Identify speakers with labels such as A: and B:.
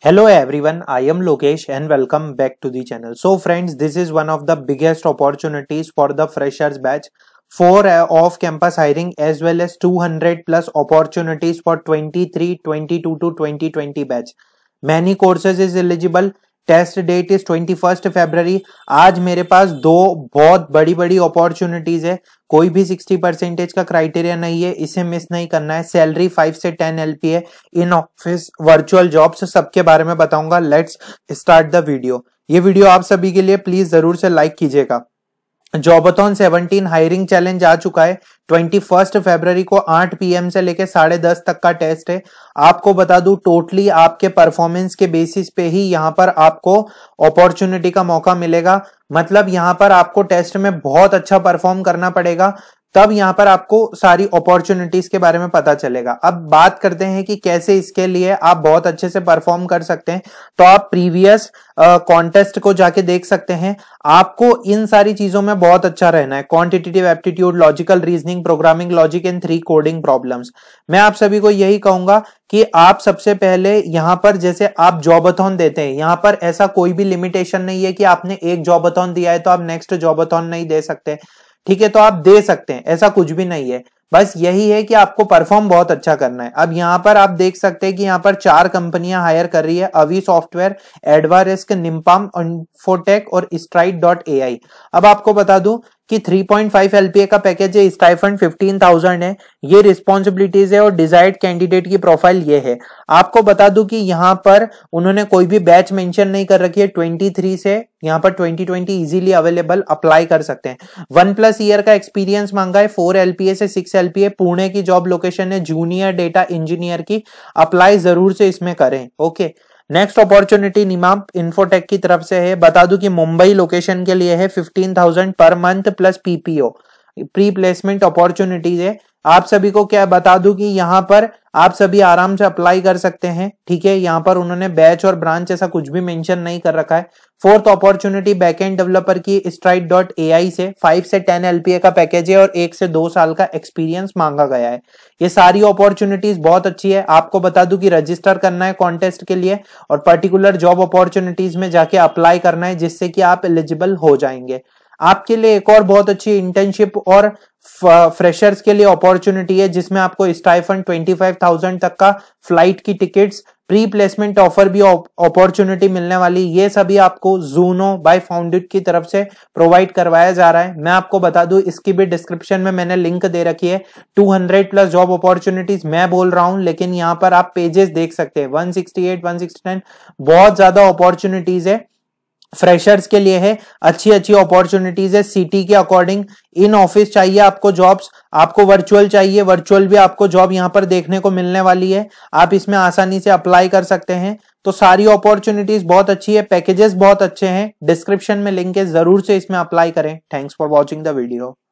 A: Hello everyone, I am Lokesh and welcome back to the channel. So friends, this is one of the biggest opportunities for the freshers batch. for uh, off-campus hiring as well as 200 plus opportunities for 23, 22 to 2020 batch. Many courses is eligible test date is twenty first February आज मेरे पास दो बहुत बड़ी बड़ी opportunities है कोई भी sixty percentage का क्राइटेरिया नहीं है इसे मिस नहीं करना है सैलरी फाइव से टेन एल है इन ऑफिस वर्चुअल जॉब्स सबके बारे में बताऊंगा लेट्स स्टार्ट द वीडियो ये वीडियो आप सभी के लिए प्लीज जरूर से लाइक कीजिएगा जॉबथॉन सेवनटीन हायरिंग चैलेंज आ चुका है ट्वेंटी फर्स्ट फेब्रवरी को पी एम से लेकर साढ़े दस तक का टेस्ट है आपको बता दू टोटली आपके परफॉर्मेंस के बेसिस पे ही यहां पर आपको अपॉर्चुनिटी का मौका मिलेगा मतलब यहां पर आपको टेस्ट में बहुत अच्छा परफॉर्म करना पड़ेगा तब यहां पर आपको सारी अपॉर्चुनिटीज के बारे में पता चलेगा अब बात करते हैं कि कैसे इसके लिए आप बहुत अच्छे से परफॉर्म कर सकते हैं तो आप प्रीवियस कॉन्टेस्ट को जाके देख सकते हैं आपको इन सारी चीजों में बहुत अच्छा रहना है quantitative aptitude logical reasoning programming logic and three coding problems मैं आप सभी को यही कहूंगा कि आप सबसे पहले यहां पर जैसे आप जॉबथॉन देते हैं यहां पर ऐसा कोई भी लिमिटेशन नहीं है कि आपने एक जॉबथॉन दिया है तो आप नेक्स्ट जॉबथॉन नहीं दे सकते ठीक है तो आप दे सकते हैं ऐसा कुछ भी नहीं है बस यही है कि आपको परफॉर्म बहुत अच्छा करना है अब यहाँ पर आप देख सकते हैं कि यहाँ पर चार कंपनियां हायर कर रही है अवी software Advarisk Nimap infotech और स्ट्राइट डॉट ए अब आपको बता दूं कि 3.5 पॉइंट एलपीए का पैकेज है स्टाइफंड 15,000 है ये रिस्पॉन्सिबिलिटीज है और डिजायर्ड कैंडिडेट की प्रोफाइल ये है आपको बता दूं कि यहाँ पर उन्होंने कोई भी बैच मेंशन नहीं कर रखी है 23 से यहाँ पर 2020 इजीली अवेलेबल अप्लाई कर सकते हैं वन प्लस ईयर का एक्सपीरियंस मांगा है फोर एलपीए से सिक्स एलपीए पुणे की जॉब लोकेशन है जूनियर डेटा इंजीनियर की अप्लाई जरूर से इसमें करें okay okay. Next opportunity Nimap infotech की तरफ से है बता दूं कि मुंबई लोकेशन के लिए है 15,000 पर month plus PPO pre placement opportunities है आप सभी को क्या बता दूं कि यहाँ पर आप सभी आराम से अप्लाई कर सकते हैं ठीक है यहाँ पर उन्होंने बैच और ब्रांच ऐसा कुछ भी मेंशन नहीं कर रखा है फोर्थ अपॉर्चुनिटी बैकएंड डेवलपर की स्ट्राइट डॉट ए से फाइव से टेन एलपीए का पैकेज है और एक से दो साल का एक्सपीरियंस मांगा गया है ये सारी अपॉर्चुनिटीज बहुत अच्छी है आपको बता दू की रजिस्टर करना है कॉन्टेस्ट के लिए और पर्टिकुलर जॉब अपॉर्चुनिटीज में जाके अप्लाई करना है जिससे कि आप एलिजिबल हो जाएंगे आपके लिए एक और बहुत अच्छी इंटर्नशिप और फ्रेशर्स के लिए अपॉर्चुनिटी है जिसमें आपको स्टाइफन 25,000 तक का फ्लाइट की टिकट्स प्री प्लेसमेंट ऑफर भी अपॉर्चुनिटी मिलने वाली ये सभी आपको जूनो बाय फाउंडेड की तरफ से प्रोवाइड करवाया जा रहा है मैं आपको बता दूं इसकी भी डिस्क्रिप्शन में मैंने लिंक दे रखी है 200 प्लस जॉब अपॉर्चुनिटीज मैं बोल रहा हूं लेकिन यहां पर आप पेजेस देख सकते हैं 168 169 बहुत ज्यादा अपॉर्चुनिटीज है फ्रेशर्स के लिए है अच्छी अच्छी अपॉर्चुनिटीज है सिटी के अकॉर्डिंग इन ऑफिस चाहिए आपको जॉब्स आपको वर्चुअल चाहिए वर्चुअल भी आपको जॉब यहाँ पर देखने को मिलने वाली है आप इसमें आसानी से अप्लाई कर सकते हैं तो सारी अपॉर्चुनिटीज बहुत अच्छी है पैकेजेस बहुत अच्छे हैं डिस्क्रिप्शन में लिंक है जरूर से इसमें अप्लाई करें thanks for watching the video